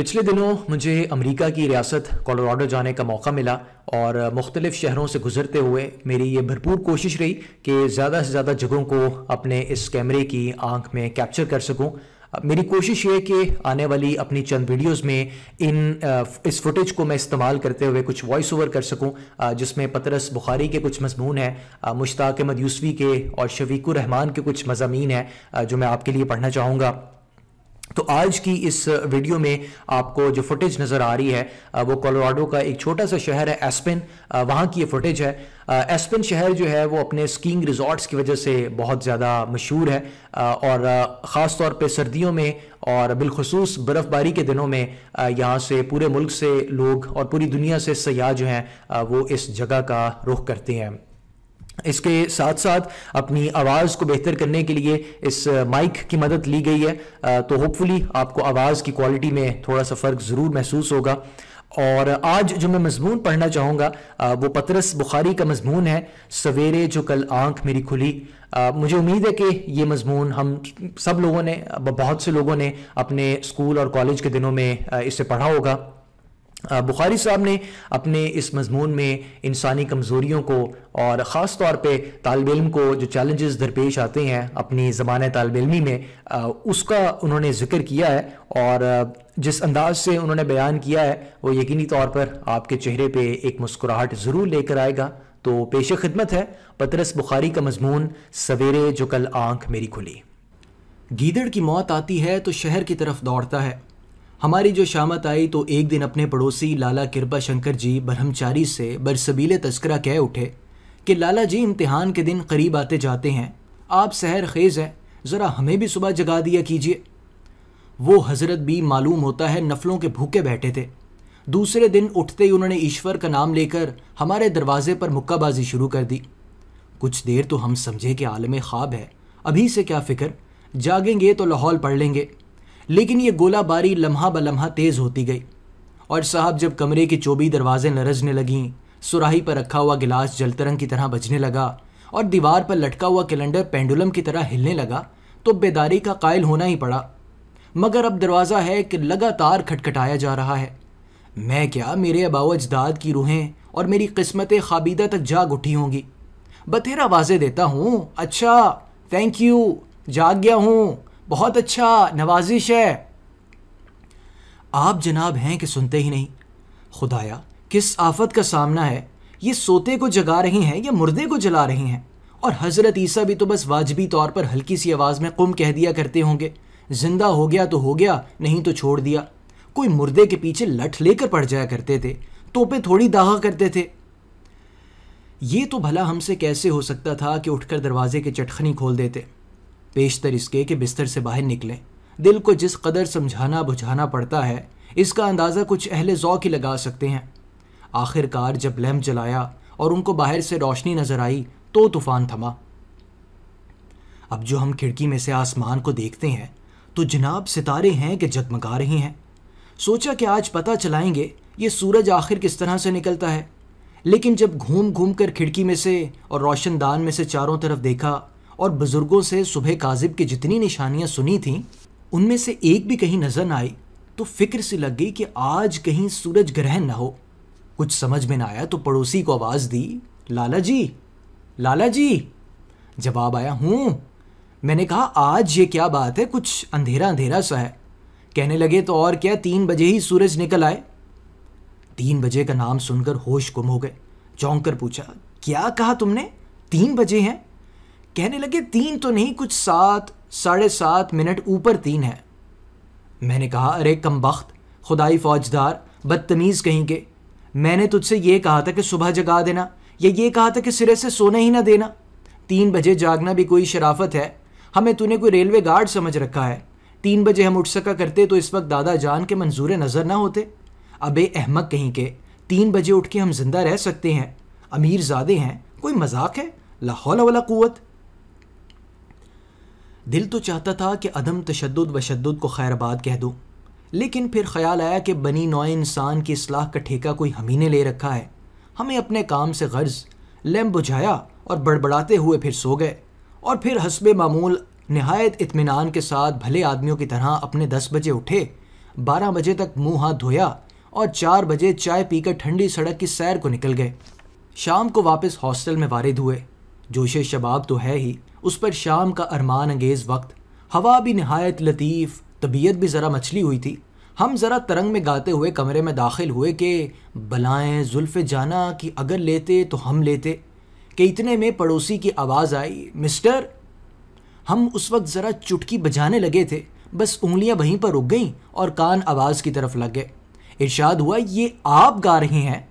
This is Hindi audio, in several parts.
पिछले दिनों मुझे अमेरिका की रियासत कोलोराडो जाने का मौका मिला और मुख्तलिफ़ शहरों से गुजरते हुए मेरी ये भरपूर कोशिश रही कि ज़्यादा से ज़्यादा जगहों को अपने इस कैमरे की आंख में कैप्चर कर सकूं मेरी कोशिश ये कि आने वाली अपनी चंद वीडियोस में इन इस फुटेज को मैं इस्तेमाल करते हुए कुछ वॉइस ओवर कर सकूं जिसमें पतरस बुखारी के कुछ मजमून हैं मुश्ताक अहमद यूसवी के और शफीकुर रहमान के कुछ मजामी हैं जो मैं आपके लिए पढ़ना चाहूँगा तो आज की इस वीडियो में आपको जो फुटेज नज़र आ रही है वो कोलोराडो का एक छोटा सा शहर है एस्पिन वहाँ की ये फुटेज है एस्पिन शहर जो है वो अपने स्कीइंग रिजॉर्ट्स की वजह से बहुत ज़्यादा मशहूर है और ख़ास तौर पे सर्दियों में और बिलखसूस बर्फ़बारी के दिनों में यहाँ से पूरे मुल्क से लोग और पूरी दुनिया से सयाह जो हैं वो इस जगह का रुख करते हैं इसके साथ साथ अपनी आवाज़ को बेहतर करने के लिए इस माइक की मदद ली गई है तो होपफुली आपको आवाज़ की क्वालिटी में थोड़ा सा फ़र्क ज़रूर महसूस होगा और आज जो मैं मजमून पढ़ना चाहूँगा वो पतरस बुखारी का मजमून है सवेरे जो कल आंख मेरी खुली मुझे उम्मीद है कि ये मजमून हम सब लोगों ने बहुत से लोगों ने अपने स्कूल और कॉलेज के दिनों में इसे पढ़ा होगा बुखारी साहब ने अपने इस मजमून में इंसानी कमज़ोरियों को और ख़ास तौर पर तालब इम को जो चैलेंजेस दरपेश आते हैं अपनी ज़बान तालब इलमी में उसका उन्होंने जिक्र किया है और जिस अंदाज से उन्होंने बयान किया है वो यकीनी तौर पर आपके चेहरे पर एक मुस्कुराहट ज़रूर लेकर आएगा तो पेश खिदमत है पतरस बुखारी का मजमून सवेरे जो कल आँख मेरी खुली गीदड़ की मौत आती है तो शहर की तरफ दौड़ता है हमारी जो शामत आई तो एक दिन अपने पड़ोसी लाला कृपा शंकर जी ब्रह्मचारी से बरसबीले तस्करा कह उठे कि लाला जी इम्तहान के दिन करीब आते जाते हैं आप सहर खेज़ हैं ज़रा हमें भी सुबह जगा दिया कीजिए वो हज़रत भी मालूम होता है नफलों के भूखे बैठे थे दूसरे दिन उठते ही उन्होंने ईश्वर का नाम लेकर हमारे दरवाजे पर मुक्काबाजी शुरू कर दी कुछ देर तो हम समझे कि आलम ख्वाब है अभी से क्या फ़िक्र जागेंगे तो लाहौल पढ़ लेंगे लेकिन ये गोलाबारी लम्हा ब लम्हा तेज़ होती गई और साहब जब कमरे की चौबी दरवाजे नरजने लगीं सुराही पर रखा हुआ गिलास जलतरंग की तरह बजने लगा और दीवार पर लटका हुआ कैलेंडर पेंडुलम की तरह हिलने लगा तो बेदारी का कायल होना ही पड़ा मगर अब दरवाज़ा है कि लगातार खटखटाया जा रहा है मैं क्या मेरे अबाव अजदाद की रूहें और मेरी किस्मत खाबीदा तक जाग उठी होंगी बथेरा वाजे देता हूँ अच्छा थैंक यू जाग गया हूँ बहुत अच्छा नवाजिश है आप जनाब हैं कि सुनते ही नहीं खुदाया किस आफत का सामना है ये सोते को जगा रही हैं या मुर्दे को जला रही हैं और हज़रत ईसा भी तो बस वाजबी तौर पर हल्की सी आवाज़ में कुम कह दिया करते होंगे ज़िंदा हो गया तो हो गया नहीं तो छोड़ दिया कोई मुर्दे के पीछे लठ लेकर पड़ जाया करते थे तोपे थोड़ी दाह करते थे ये तो भला हमसे कैसे हो सकता था कि उठकर दरवाजे के चटखनी खोल देते बेशतर इसके कि बिस्तर से बाहर निकलें दिल को जिस कदर समझाना बुझाना पड़ता है इसका अंदाज़ा कुछ अहल ज़ौक ही लगा सकते हैं आखिरकार जब लैम्प जलाया और उनको बाहर से रोशनी नज़र आई तो तूफ़ान थमा अब जो हम खिड़की में से आसमान को देखते हैं तो जनाब सितारे हैं कि जगमगा रहे हैं सोचा कि आज पता चलाएंगे ये सूरज आखिर किस तरह से निकलता है लेकिन जब घूम घूम कर खिड़की में से और रोशनदान में से चारों तरफ देखा और बुज़ुर्गों से सुबह काजिब की जितनी निशानियां सुनी थीं उनमें से एक भी कहीं नज़र न आई तो फिक्र सी लग गई कि आज कहीं सूरज ग्रहण ना हो कुछ समझ में ना आया तो पड़ोसी को आवाज़ दी लाला जी लाला जी जवाब आया हूं मैंने कहा आज ये क्या बात है कुछ अंधेरा अंधेरा सा है कहने लगे तो और क्या तीन बजे ही सूरज निकल आए तीन बजे का नाम सुनकर होश गुम हो गए चौंक कर पूछा क्या कहा तुमने तीन बजे हैं कहने लगे तीन तो नहीं कुछ सात साढ़े सात मिनट ऊपर तीन है मैंने कहा अरे कम वक्त खुदाई फौजदार बदतमीज़ कहीं के मैंने तुझसे ये कहा था कि सुबह जगा देना या ये कहा था कि सिरे से सोने ही ना देना तीन बजे जागना भी कोई शराफत है हमें तूने कोई रेलवे गार्ड समझ रखा है तीन बजे हम उठ सका करते तो इस वक्त दादा जान के मंजूर नज़र ना होते अबे अहमक कहीं के तीन बजे उठ के हम जिंदा रह सकते हैं अमीर ज़्यादे हैं कोई मजाक है लाहौल वाला क़ुत दिल तो चाहता था कि अदम तशद वशद को खैरबाद कह दूँ लेकिन फिर ख्याल आया कि बनी नौ इंसान की असलाह का ठेका कोई हम ही ने ले रखा है हमें अपने काम से गर्ज लैम्प बुझाया और बड़बड़ाते हुए फिर सो गए और फिर हसब मामूल नहायत इतमान के साथ भले आदमियों की तरह अपने दस बजे उठे बारह बजे तक मुंह हाथ धोया और चार बजे चाय पीकर ठंडी सड़क की सैर को निकल गए शाम को वापस हॉस्टल में वारिद हुए जोश शबाब तो है ही उस पर शाम का अरमान अंगेज़ वक्त हवा भी नहायत लतीफ़ तबीयत भी ज़रा मछली हुई थी हम ज़रा तरंग में गाते हुए कमरे में दाखिल हुए कि बलाएँ जुल्फ़ जाना कि अगर लेते तो हम लेते कि इतने में पड़ोसी की आवाज़ आई मिस्टर हम उस वक्त ज़रा चुटकी बजाने लगे थे बस उंगलियां वहीं पर रुक गईं और कान आवाज़ की तरफ लग गए इर्शाद हुआ ये आप गा रहे हैं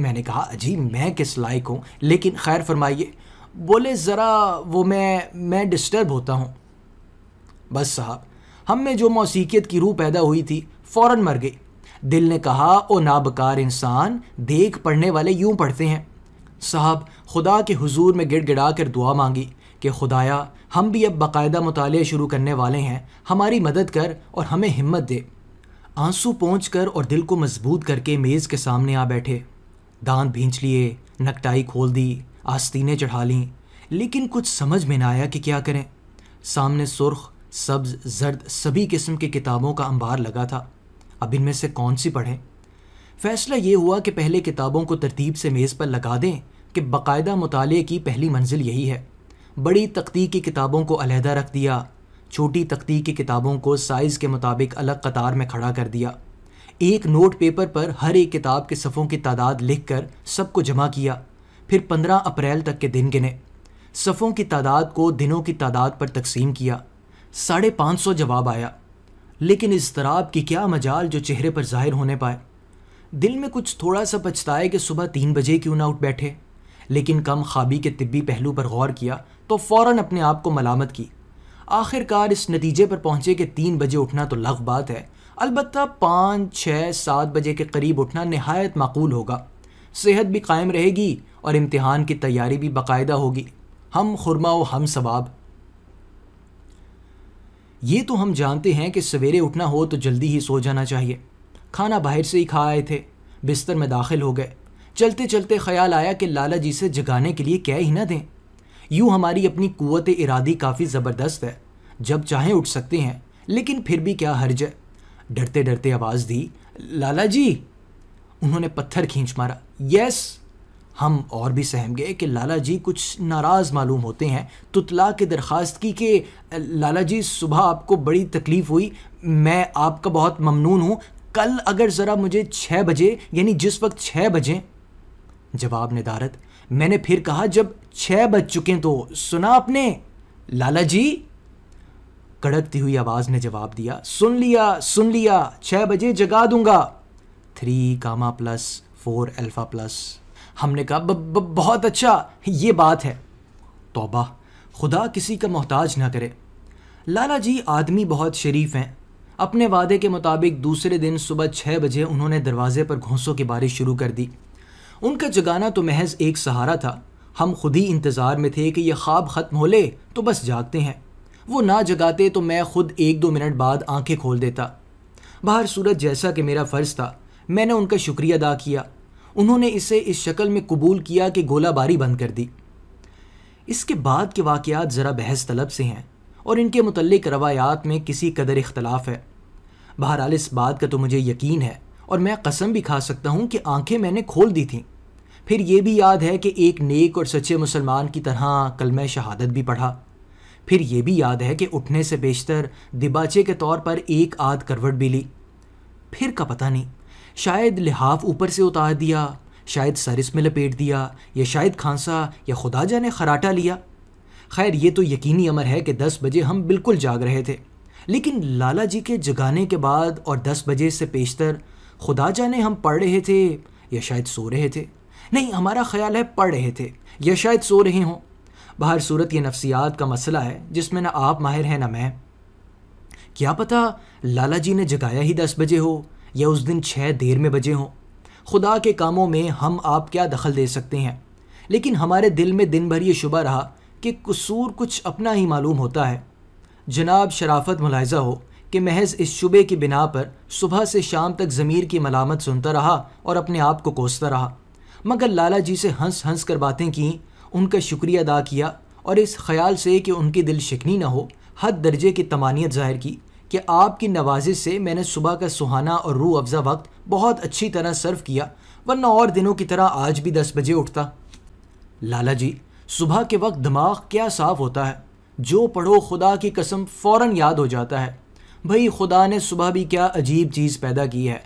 मैंने कहा अजी मैं किस लायक हूँ लेकिन खैर फरमाइए बोले ज़रा वो मैं मैं डिस्टर्ब होता हूँ बस साहब हम में जो मौसीकियत की रूह पैदा हुई थी फ़ौर मर गई दिल ने कहा ओ नाबकार इंसान देख पढ़ने वाले यूं पढ़ते हैं साहब खुदा के हुजूर में गिड़गिड़ा कर दुआ मांगी कि खुदाया हम भी अब बाकायदा मुताले शुरू करने वाले हैं हमारी मदद कर और हमें हिम्मत दे आंसू पहुँच कर और दिल को मजबूत करके मेज़ के सामने आ बैठे दांत भींच लिए नकटाई खोल दी आस्तीनें चढ़ा लीं लेकिन कुछ समझ में ना आया कि क्या करें सामने सुर्ख सब्ज जर्द सभी किस्म के किताबों का अंबार लगा था अब इनमें से कौन सी पढ़ें फ़ैसला ये हुआ कि पहले किताबों को तरतीब से मेज़ पर लगा दें कि बाकायदा मताले की पहली मंजिल यही है बड़ी तख्ती की किताबों को अलहदा रख दिया छोटी तख्ती की किताबों को साइज़ के मुताबिक अलग कतार में खड़ा कर दिया एक नोट पेपर पर हर एक किताब के सफ़ों की तादाद लिख कर सबको जमा किया फिर 15 अप्रैल तक के दिन गिने सफ़ों की तादाद को दिनों की तादाद पर तकसीम किया साढ़े पाँच सौ जवाब आया लेकिन इस तराब की क्या मजाल जो चेहरे पर जाहिर होने पाए दिल में कुछ थोड़ा सा पछताए कि सुबह तीन बजे क्यों ना उठ बैठे लेकिन कम खाबी के तिब्बी पहलू पर गौर किया तो फ़ौर अपने आप को मलामत की आखिरकार इस नतीजे पर पहुँचे कि तीन बजे उठना तो लग बात है अलबत् पाँच छः सात बजे के करीब उठना नहायत माकूल होगा सेहत भी कायम रहेगी और इम्तिहान की तैयारी भी बाकायदा होगी हम खुरमा व हम सबाब ये तो हम जानते हैं कि सवेरे उठना हो तो जल्दी ही सो जाना चाहिए खाना बाहर से ही खा आए थे बिस्तर में दाखिल हो गए चलते चलते ख्याल आया कि लाला जी से जगाने के लिए क्या ही ना दें यूँ हमारी अपनी कुत इरादी काफ़ी ज़बरदस्त है जब चाहें उठ सकते हैं लेकिन फिर भी क्या हर्ज है डरते डरते आवाज़ दी लाला जी उन्होंने पत्थर खींच मारा यस हम और भी सहम गए कि लाला जी कुछ नाराज़ मालूम होते हैं तुतला के दरख्वास्त की कि लाला जी सुबह आपको बड़ी तकलीफ़ हुई मैं आपका बहुत ममनून हूँ कल अगर ज़रा मुझे छः बजे यानी जिस वक्त छः बजे जवाब निदारत मैंने फिर कहा जब छः बज चुके तो सुना आपने लाला जी कड़कती हुई आवाज़ ने जवाब दिया सुन लिया सुन लिया छः बजे जगा दूंगा three gamma plus four alpha plus हमने कहा बहुत अच्छा ये बात है तोबा खुदा किसी का मोहताज ना करे लाला जी आदमी बहुत शरीफ हैं अपने वादे के मुताबिक दूसरे दिन सुबह छः बजे उन्होंने दरवाजे पर घोंसों की बारिश शुरू कर दी उनका जगाना तो महज एक सहारा था हम खुद ही इंतज़ार में थे कि यह ख्वाब ख़त्म हो ले तो बस जागते हैं वो ना जगाते तो मैं खुद एक दो मिनट बाद आंखें खोल देता बाहर सूरज जैसा कि मेरा फ़र्ज़ था मैंने उनका शुक्रिया अदा किया उन्होंने इसे इस शक्ल में कबूल किया कि गोलाबारी बंद कर दी इसके बाद के वाकयात ज़रा बहस तलब से हैं और इनके मतलब रवायात में किसी कदर इख्तलाफ है बहरहाल इस बात का तो मुझे यकीन है और मैं कसम भी खा सकता हूँ कि आंखें मैंने खोल दी थीं फिर ये भी याद है कि एक नेक और सच्चे मुसलमान की तरह कलम शहादत भी पढ़ा फिर ये भी याद है कि उठने से बेशतर दिबाचे के तौर पर एक आध करवट भी ली फिर का पता नहीं शायद लिहाफ ऊपर से उतार दिया शायद सरिस में लपेट दिया या शायद खांसा या खुदा जाने खराटा लिया खैर ये तो यकीनी अमर है कि दस बजे हम बिल्कुल जाग रहे थे लेकिन लाला जी के जगाने के बाद और दस बजे से पेशतर खुदा जाने हम पढ़ रहे थे या शायद सो रहे थे नहीं हमारा ख्याल है पढ़ रहे थे या शायद सो रहे हों बाहर सूरत ये नफ्सियात का मसला है जिसमें ना आप माहिर हैं ना मैं क्या पता लाला जी ने जगाया ही दस बजे हो या उस दिन छः देर में बजे हों खुदा के कामों में हम आप क्या दखल दे सकते हैं लेकिन हमारे दिल में दिन भर ये शुबा रहा कि कसूर कुछ अपना ही मालूम होता है जनाब शराफत मुलायजा हो कि महज इस शुबे की बिना पर सुबह से शाम तक ज़मीर की मलामत सुनता रहा और अपने आप को कोसता रहा मगर लाला जी से हंस हंस कर बातें की उनका शुक्रिया अदा किया और इस ख्याल से कि उनकी दिल शिकनी न हो हद दर्जे की तमानियत ज़ाहिर की कि आपकी नवाजिश से मैंने सुबह का सुहाना और रू अफजा वक्त बहुत अच्छी तरह सर्व किया वरना और दिनों की तरह आज भी दस बजे उठता लाला जी सुबह के वक्त दिमाग क्या साफ होता है जो पढ़ो खुदा की कसम फ़ौर याद हो जाता है भई खुदा ने सुबह भी क्या अजीब चीज़ पैदा की है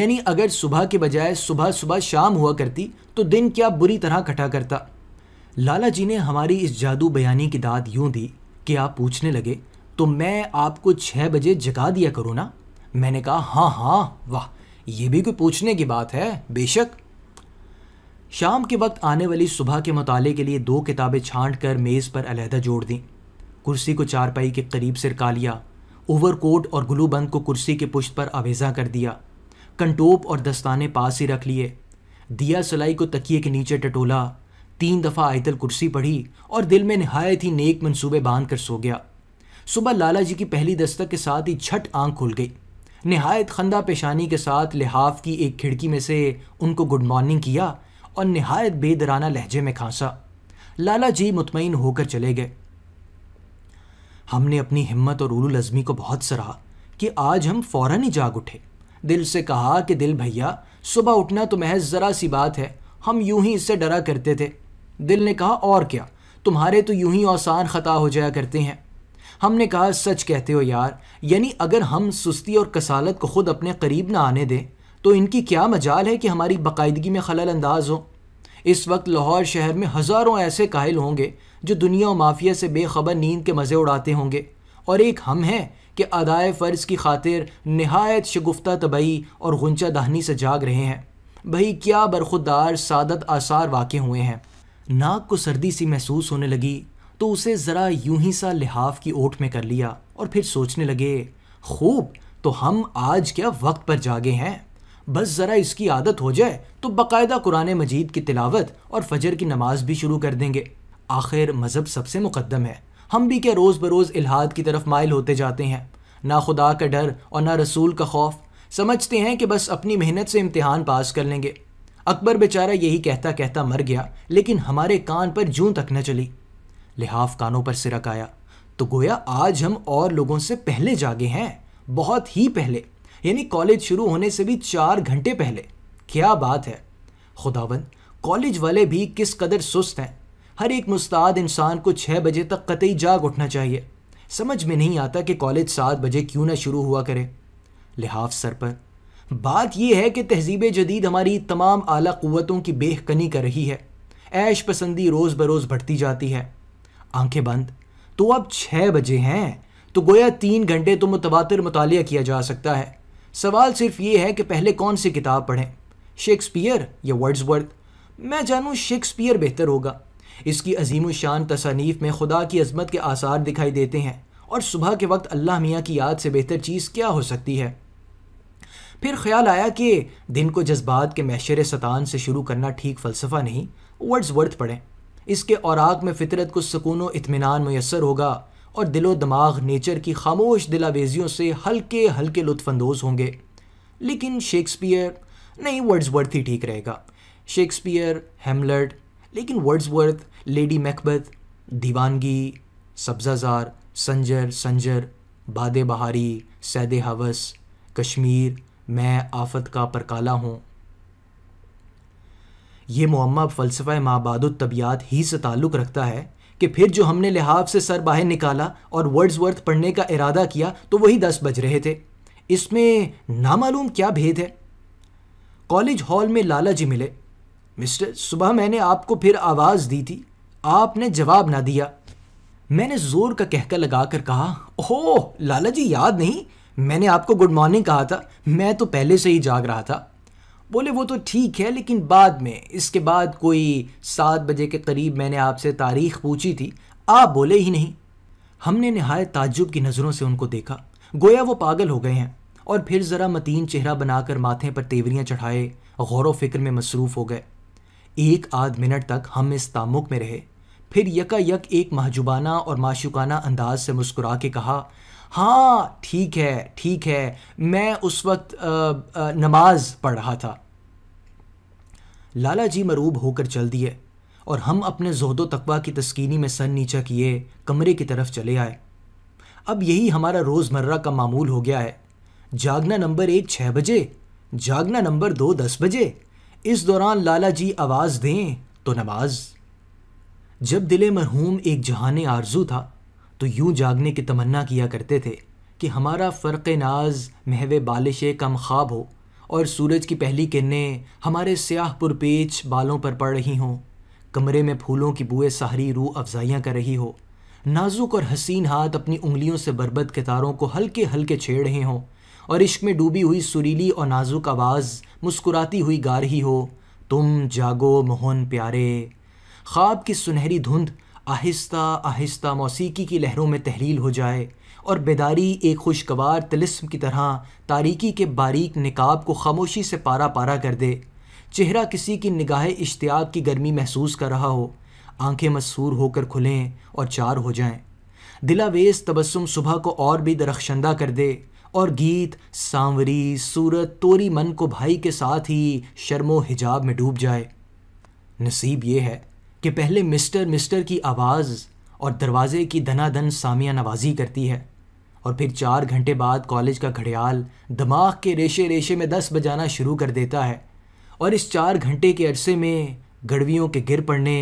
यानी अगर सुबह के बजाय सुबह सुबह शाम हुआ करती तो दिन क्या बुरी तरह खटा करता लाला जी ने हमारी इस जादू बयानी की दाद यूं दी कि आप पूछने लगे तो मैं आपको छः बजे जगा दिया करूँ ना मैंने कहा हाँ हाँ वाह ये भी कोई पूछने की बात है बेशक शाम के वक्त आने वाली सुबह के मताले के लिए दो किताबें छांट कर मेज़ पर अलहदा जोड़ दी कुर्सी को चारपाई के करीब सिरका लिया ओवर कोट और ग्लूबंद को कुर्सी के पुश्त पर आवेजा कर दिया कंटोप और दस्ताने पास ही रख लिए दिया सलाई को तकिए के नीचे टटोला तीन दफ़ा आयतल कुर्सी पढ़ी और दिल में नहायत ही नेक मंसूबे बांध कर सो गया सुबह लाला जी की पहली दस्तक के साथ ही झट आंख खुल गई नहायत खंदा पेशानी के साथ लिहाफ की एक खिड़की में से उनको गुड मॉर्निंग किया और नहायत बेदराना लहजे में खांसा लाला जी मुतमिन होकर चले गए हमने अपनी हिम्मत और उलू लजमी को बहुत सराहा कि आज हम फौरन ही जाग उठे दिल से कहा कि दिल भैया सुबह उठना तो महज ज़रा सी बात है हम यूं ही इससे डरा करते थे दिल ने कहा और क्या तुम्हारे तो यूं ही औसान ख़ता हो जाया करते हैं हमने कहा सच कहते हो यार यानी अगर हम सुस्ती और कसालत को खुद अपने करीब ना आने दें तो इनकी क्या मजाल है कि हमारी बाकायदगी में खलल अंदाज हो इस वक्त लाहौर शहर में हज़ारों ऐसे कायल होंगे जो दुनिया और माफिया से बेखबर नींद के मज़े उड़ाते होंगे और एक हम हैं कि अदाए फ़र्ज़ की खातिर नहायत शगुफ्ता तबई और गुंचा दहनी से जाग रहे हैं भाई क्या बरखुदार सादत आसार वाक़ हुए हैं नाक को सर्दी सी महसूस होने लगी तो उसे ज़रा यूं ही सा लिहाफ की ओट में कर लिया और फिर सोचने लगे खूब तो हम आज क्या वक्त पर जागे हैं बस ज़रा इसकी आदत हो जाए तो बाकायदा कुरान मजीद की तिलावत और फजर की नमाज भी शुरू कर देंगे आखिर मज़हब सबसे मुकदम है हम भी क्या रोज़ बरोज़ इलाहाद की तरफ माइल होते जाते हैं ना खुदा का डर और ना रसूल का खौफ समझते हैं कि बस अपनी मेहनत से इम्तहान पास कर लेंगे अकबर बेचारा यही कहता कहता मर गया लेकिन हमारे कान पर जूं तक न चली लिहाफ कानों पर सिरक आया तो गोया आज हम और लोगों से पहले जागे हैं बहुत ही पहले यानी कॉलेज शुरू होने से भी चार घंटे पहले क्या बात है खुदावन कॉलेज वाले भी किस कदर सुस्त हैं हर एक मुस्ताद इंसान को छः बजे तक कतई जाग उठना चाहिए समझ में नहीं आता कि कॉलेज सात बजे क्यों ना शुरू हुआ करे लिहाफ सर पर बात यह है कि तहजीब जदीद हमारी तमाम आला क़वतों की बेहकनी कर रही है ऐश पसंदी रोज़ बरोज़ बढ़ती जाती है आंखें बंद तो अब छः बजे हैं तो गोया तीन घंटे तो मुतबातर मुताल किया जा सकता है सवाल सिर्फ ये है कि पहले कौन सी किताब पढ़ें शेक्सपियर या वर्ड्सवर्थ मैं जानूँ शेक्सपियर बेहतर होगा इसकी अजीम शान तसानीफ में खुदा की अजमत के आसार दिखाई देते हैं और सुबह के वक्त अल्लाह मियाँ की याद से बेहतर चीज़ क्या हो सकती है फिर ख्याल आया कि दिन को जज्बात के मैशर सतान से शुरू करना ठीक फ़लसफ़ा नहीं वर्ड्स वर्थ पढ़ें इसके औराक में फितरत को सुकून व इतमान मैसर होगा और दिलो दिमाग नेचर की खामोश दिलावेजियों से हल्के हल्के लुफानंदोज़ होंगे लेकिन शेक्सपियर नहीं वर्ड्सवर्थ ही ठीक रहेगा शेक्सपियर हेमलेट लेकिन वर्ड्सवर्थ लेडी मैकबथ दीवानगी सब्ज़ाजार संजर संजर बाद बहारी सैद हवस कश्मीर मैं आफत का परकाला हूँ ये मम्मा फ़लसफ़ा माबाद तबियात ही से ताल्लुक़ रखता है कि फिर जो हमने लिहाफ से सर बाहर निकाला और वर्ड्स वर्थ पढ़ने का इरादा किया तो वही दस बज रहे थे इसमें नामालूम क्या भेद है कॉलेज हॉल में लाला जी मिले मिस्टर सुबह मैंने आपको फिर आवाज़ दी थी आपने जवाब ना दिया मैंने ज़ोर का कहका कर कहा ओह लाला जी याद नहीं मैंने आपको गुड मॉर्निंग कहा था मैं तो पहले से ही जाग रहा था बोले वो तो ठीक है लेकिन बाद में इसके बाद कोई सात बजे के करीब मैंने आपसे तारीख पूछी थी आप बोले ही नहीं हमने नहायत ताज्जुब की नज़रों से उनको देखा गोया वो पागल हो गए हैं और फिर ज़रा मतीन चेहरा बनाकर माथे पर तेवरियाँ चढ़ाए गौर फिक्र में मसरूफ़ हो गए एक आध मिनट तक हम इस तामुक में रहे फिर यका यक एक महजुबाना और माशुकाना अंदाज से मुस्कुरा के कहा हाँ ठीक है ठीक है मैं उस वक्त आ, आ, नमाज पढ़ रहा था लाला जी मरूब होकर चल दिए और हम अपने जहदो तकबा की तस्कीनी में सन नीचा किए कमरे की तरफ चले आए अब यही हमारा रोज़मर्रा का मामूल हो गया है जागना नंबर एक छः बजे जागना नंबर दो दस बजे इस दौरान लाला जी आवाज़ दें तो नमाज जब दिले मरहूम एक जहान आरजू था तो यूं जागने की तमन्ना किया करते थे कि हमारा फ़र्क नाज महव बालिश कम ख्वाब हो और सूरज की पहली किरणें हमारे स्याह पुरपेच बालों पर पड़ रही हों कमरे में फूलों की बुए सहरी रू अफजाइयाँ कर रही हो नाजुक और हसीन हाथ अपनी उंगलियों से बरबद के तारों को हल्के हल्के छेड़ रहे हों और इश्क में डूबी हुई सुरीली और नाजुक आवाज़ मुस्कुराती हुई गा रही हो तुम जागो मोहन प्यारे ख्वाब की सुनहरी धुंध आहिस्ता आहिस्ता मौसीकी की लहरों में तहलील हो जाए और बेदारी एक खुशगवार तलिस्म की तरह तारीकी के बारीक निकाब को खामोशी से पारा पारा कर दे चेहरा किसी की निगाह इश्तियाक की गर्मी महसूस कर रहा हो आंखें मसूर होकर खुलें और चार हो जाएं दिलावेज तबस्सुम सुबह को और भी दरख्शंदा कर दे और गीत सांवरी सूरत तोरी मन को भाई के साथ ही शर्मो हिजाब में डूब जाए नसीब ये है कि पहले मिस्टर मिस्टर की आवाज़ और दरवाज़े की धनाधन सामिया नवाजी करती है और फिर चार घंटे बाद कॉलेज का घड़ियाल दिमाग के रेशे रेशे में दस बजाना शुरू कर देता है और इस चार घंटे के अरसे में गड़वियों के गिर पड़ने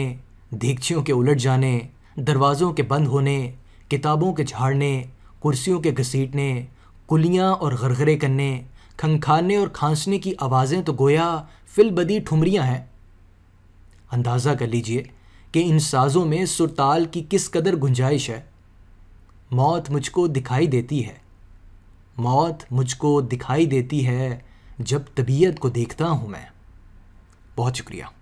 दीक्षियों के उलट जाने दरवाज़ों के बंद होने किताबों के झाड़ने कुर्सियों के घसीटने कुलियाँ और गरगरे करने खंखाने और खांसने की आवाज़ें तो गोया फिलबदी ठुमरियाँ हैं अंदाज़ा कर लीजिए कि इन साज़ों में सुरताल की किस कदर गुंजाइश है मौत मुझको दिखाई देती है मौत मुझको दिखाई देती है जब तबीयत को देखता हूँ मैं बहुत शुक्रिया